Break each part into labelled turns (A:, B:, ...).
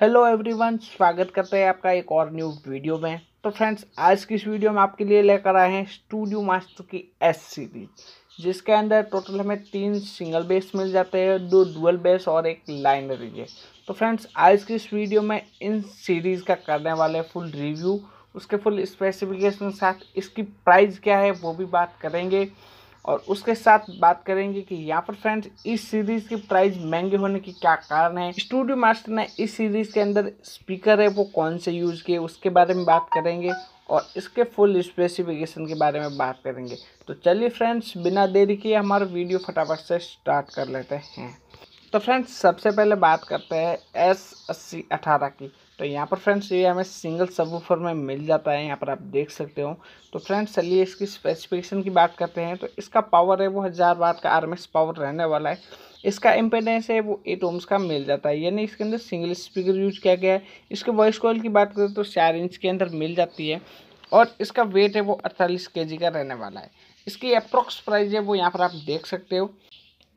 A: hello everyone स्वागत करते हैं आपका एक और न्यू वीडियो में तो फ्रेंड्स आज की इस वीडियो में आपके लिए लेकर आए हैं स्टूडियो मास्टर की एस सीरीज जिसके अंदर टोटल हमें तीन सिंगल बेस मिल जाते हैं दो डुअल बेस और एक लाइन रिजे तो फ्रेंड्स आज की इस वीडियो में इन सीरीज़ का करने वाले फुल रिव्यू उसके फुल स्पेसिफिकेशन साथ इसकी प्राइस क्या है वो भी बात करेंगे और उसके साथ बात करेंगे कि यहाँ पर फ्रेंड्स इस सीरीज़ की प्राइस महंगे होने के क्या कारण है स्टूडियो मास्टर ने इस सीरीज़ के अंदर स्पीकर है वो कौन से यूज़ किए उसके बारे में बात करेंगे और इसके फुल स्पेसिफिकेशन के बारे में बात करेंगे तो चलिए फ्रेंड्स बिना देरी के हमारा वीडियो फटाफट से स्टार्ट कर लेते हैं तो फ्रेंड्स सबसे पहले बात करते हैं एस अस्सी अठारह की तो यहाँ पर फ्रेंड्स ये हमें सिंगल सबवूफर में मिल जाता है यहाँ पर आप देख सकते हो तो फ्रेंड्स चलिए इसकी स्पेसिफिकेशन की बात करते हैं तो इसका पावर है वो हज़ार वाट का आरएमएक्स पावर रहने वाला है इसका इम्पेडेंस है वो एट ओम्स का मिल जाता है यानी इसके अंदर सिंगल स्पीकर यूज किया गया है इसके वॉइस कॉल की बात करें तो चार इंच के अंदर मिल जाती है और इसका वेट है वो अड़तालीस के का रहने वाला है इसकी अप्रॉक्स प्राइस है वो यहाँ पर आप देख सकते हो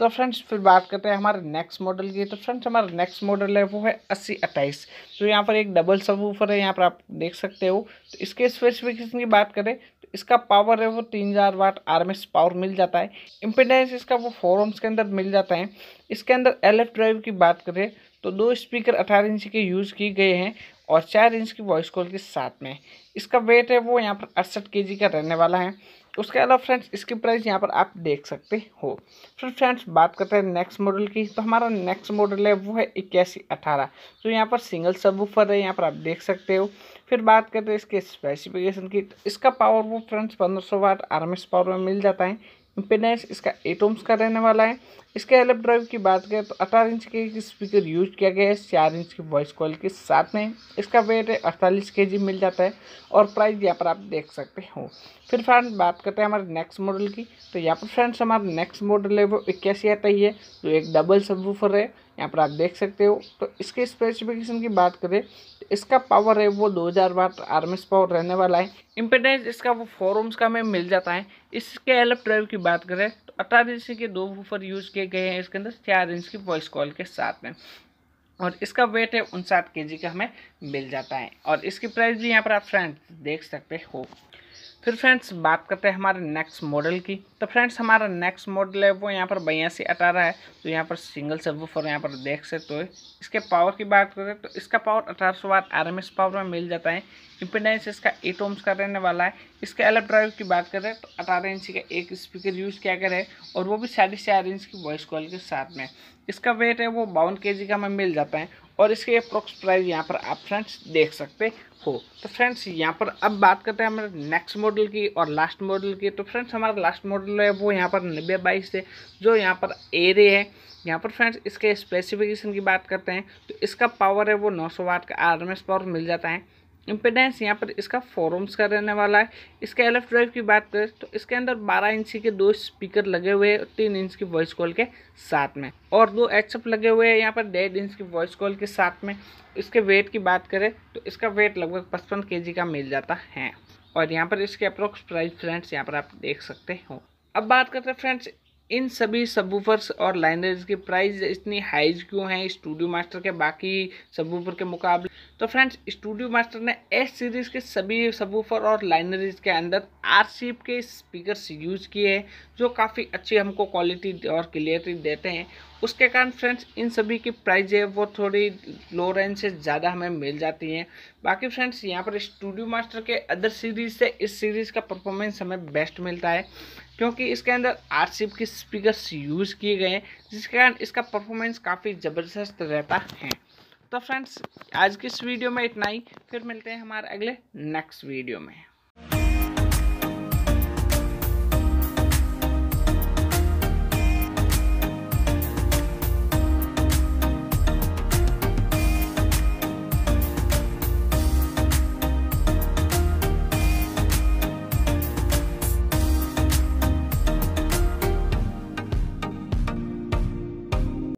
A: तो फ्रेंड्स फिर बात करते हैं हमारे नेक्स्ट मॉडल की तो फ्रेंड्स हमारा नेक्स्ट मॉडल है वो है अस्सी अट्ठाईस तो यहाँ पर एक डबल सब ऊपर है यहाँ पर आप देख सकते हो तो इसके स्पेसिफिकेशन की बात करें तो इसका पावर है वो तीन हज़ार वाट आर पावर मिल जाता है इम्पिडेंस इसका वो फोरम्स के अंदर मिल जाता है इसके अंदर एल ड्राइव की बात करें तो दो स्पीकर अठारह इंच के यूज़ किए गए हैं और चार इंच की वॉइस कॉल के साथ में इसका वेट है वो यहाँ पर अड़सठ के का रहने वाला है उसके अलावा फ्रेंड्स इसकी प्राइस यहाँ पर आप देख सकते हो फिर फ्रेंड्स बात करते हैं नेक्स्ट मॉडल की तो हमारा नेक्स्ट मॉडल है वो है इक्यासी अठारह तो यहाँ पर सिंगल सबवूफर है यहाँ पर आप देख सकते हो फिर बात करते हैं इसके स्पेसिफिकेशन की तो इसका पावर वो फ्रेंड्स पंद्रह सौ वाट आर पावर में मिल जाता है इम्पेडेंस इसका एट ओम्स का रहने वाला है इसके एल ड्राइव की बात करें तो अठारह इंच के स्पीकर यूज किया गया है चार इंच की वॉइस कॉल के साथ में इसका वेट है अड़तालीस के जी मिल जाता है और प्राइस यहाँ पर आप देख सकते हो फिर फ्रेंड बात करते हैं हमारे नेक्स्ट मॉडल की तो यहाँ पर फ्रेंड्स हमारा नेक्स्ट मॉडल है वो इक्यासी आता ही है जो एक डबल सब है यहाँ पर आप देख सकते हो तो इसके स्पेसिफिकेशन की बात करें तो इसका पावर है वो दो हज़ार वाट आर्मिस पावर रहने वाला है इम्पेडेंस इसका वो फोर ओम्स का में मिल जाता है इसके एल ड्राइव की बात करें तो अठारह इंच के दो वूफर यूज़ किए किए गए हैं इसके अंदर चार इंच की वॉइस कॉल के साथ में और इसका वेट है उनसाठ के जी का हमें मिल जाता है और इसकी प्राइस भी यहाँ पर आप फ्रेंड्स देख सकते हो फिर फ्रेंड्स बात करते हैं हमारे नेक्स्ट मॉडल की तो फ्रेंड्स हमारा नेक्स्ट मॉडल है वो यहाँ पर बयासी अठारह है तो यहाँ पर सिंगल सब फोर यहाँ पर देख सकते हो इसके पावर की बात करें तो इसका पावर अठारह सौ वाट आर पावर में मिल जाता है इंपेडेंस इसका एट ओम्स का रहने वाला है इसके अलग ड्राइव की बात करें तो अठारह इंच का एक स्पीकर यूज़ किया करें और वो भी साढ़े चार इंच की वॉइस कॉल के साथ में इसका वेट है वो बावन के का हमें मिल जाता है और इसके अप्रोक्स प्राइस यहाँ पर आप फ्रेंड्स देख सकते हो तो फ्रेंड्स यहाँ पर अब बात करते हैं हमारे नेक्स्ट मॉडल की और लास्ट मॉडल की तो फ्रेंड्स हमारा लास्ट मॉडल मॉडल है वो यहाँ पर नब्बे बाईस है जो यहाँ पर एरे है यहाँ पर फ्रेंड्स इसके स्पेसिफिकेशन की बात करते हैं तो इसका पावर है वो नौ सौ वाट का आरएमएस पावर मिल जाता है इम्पेडेंस यहाँ पर इसका फोरम्स का रहने वाला है इसके एल ड्राइव की बात करें तो इसके अंदर 12 इंच के दो स्पीकर लगे हुए हैं तीन इंच की वॉइस कॉल के साथ में और दो एचअप लगे हुए हैं यहाँ पर डेढ़ इंच की वॉइस कॉल के साथ में इसके वेट की बात करें तो इसका वेट लगभग पचपन के का मिल जाता है और यहाँ पर इसके अप्रोक्स प्राइस फ्रेंड्स यहाँ पर आप देख सकते हो अब बात करते हैं फ्रेंड्स इन सभी सबूफर्स और लाइनर्स की प्राइस इतनी हाइज क्यों है स्टूडियो मास्टर के बाकी सबूफर के मुकाबले तो फ्रेंड्स स्टूडियो मास्टर ने एस सीरीज़ के सभी सबूफर और लाइनरीज के अंदर आर सीप के स्पीकर्स यूज किए हैं जो काफ़ी अच्छी हमको क्वालिटी और क्लियरिटी देते हैं उसके कारण फ्रेंड्स इन सभी की प्राइस है वो थोड़ी लो रेंज से ज़्यादा हमें मिल जाती हैं बाकी फ्रेंड्स यहाँ पर स्टूडियो मास्टर के अदर सीरीज से इस सीरीज़ का परफॉर्मेंस हमें बेस्ट मिलता है क्योंकि इसके अंदर आर सीप के स्पीकर्स यूज़ किए गए हैं जिसके कारण इसका परफॉर्मेंस काफ़ी ज़बरदस्त रहता है तो फ्रेंड्स आज की इस वीडियो में इतना ही फिर मिलते हैं हमारे अगले नेक्स्ट वीडियो में